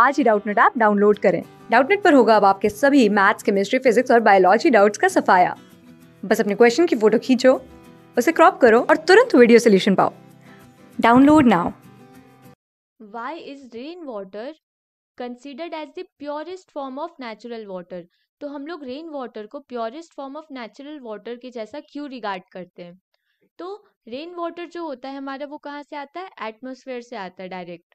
आज ही Doubtnut app download करें डाउटनेट पर होगा अब आपके सभी मैथ्स केमिस्ट्री फिजिक्स और बायोलॉजी डाउट्स का सफाया बस अपने क्वेश्चन की फोटो खींचो उसे क्रॉप करो और तुरंत वीडियो सोल्यूशन पाओ download now why is rain water considered as the purest form of natural water तो हम लोग रेन वाटर को purest form of natural water के जैसा क्यों रिगार्ड करते हैं तो रेन वाटर जो होता है हमारा वो कहाँ से आता है एटमोसफेयर से आता है डायरेक्ट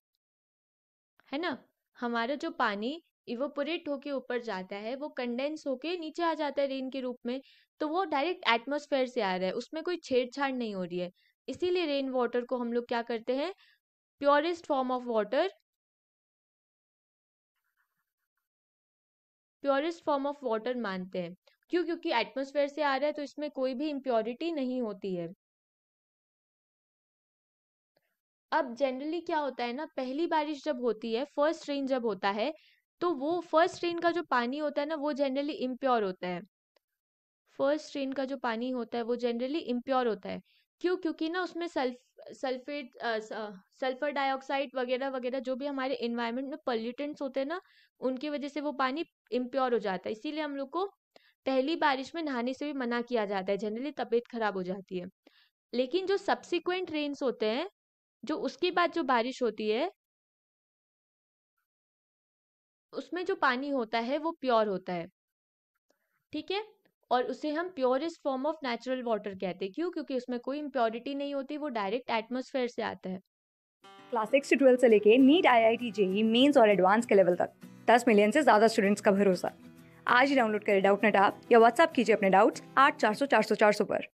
है ना हमारा जो पानी इवोपोरेट होके ऊपर जाता है वो कंडेंस होके नीचे आ जाता है रेन के रूप में तो वो डायरेक्ट एटमोसफेयर से आ रहा है उसमें कोई छेड़छाड़ नहीं हो रही है इसीलिए रेन वाटर को हम लोग क्या करते हैं purest form of water purest form of water मानते हैं क्यों क्योंकि एटमोसफेयर से आ रहा है तो इसमें कोई भी इम्प्योरिटी नहीं होती है अब जनरली क्या होता है ना पहली बारिश जब होती है फर्स्ट रेन जब होता है तो वो फर्स्ट रेन का जो पानी होता है ना वो जनरली इम्प्योर होता है फर्स्ट रेन का जो पानी होता है वो जनरली इम्प्योर होता है क्यों क्योंकि ना उसमें सल्फ सल्फेट सल्फर डाइऑक्साइड वगैरह वगैरह जो भी हमारे इन्वायरमेंट में पॉल्यूटेंट्स होते हैं ना उनकी वजह से वो पानी इम्प्योर हो जाता है इसीलिए हम लोग को पहली बारिश में नहाने से भी मना किया जाता है जनरली तबीयत खराब हो जाती है लेकिन जो सब्सिक्वेंट रेन्स होते हैं जो उसके बाद जो बारिश होती है उसमें जो पानी होता है वो प्योर होता है ठीक है और उसे हम purest form of natural water कहते हैं क्यों क्योंकि उसमें कोई इम्प्योरिटी नहीं होती वो डायरेक्ट एटमोसफेयर से आता है क्लास सिक्स से ट्वेल्थ से लेके NEET I I T JEE mains और एडवांस के लेवल तक दस मिलियन से ज़्यादा स्टूडेंट्स का भरोसा आज ही डाउनलोड करें डाउट नेट आप या व्हाट्सअप कीजिए अपने डाउट्स आठ चार सौ चार सौ चार सौ पर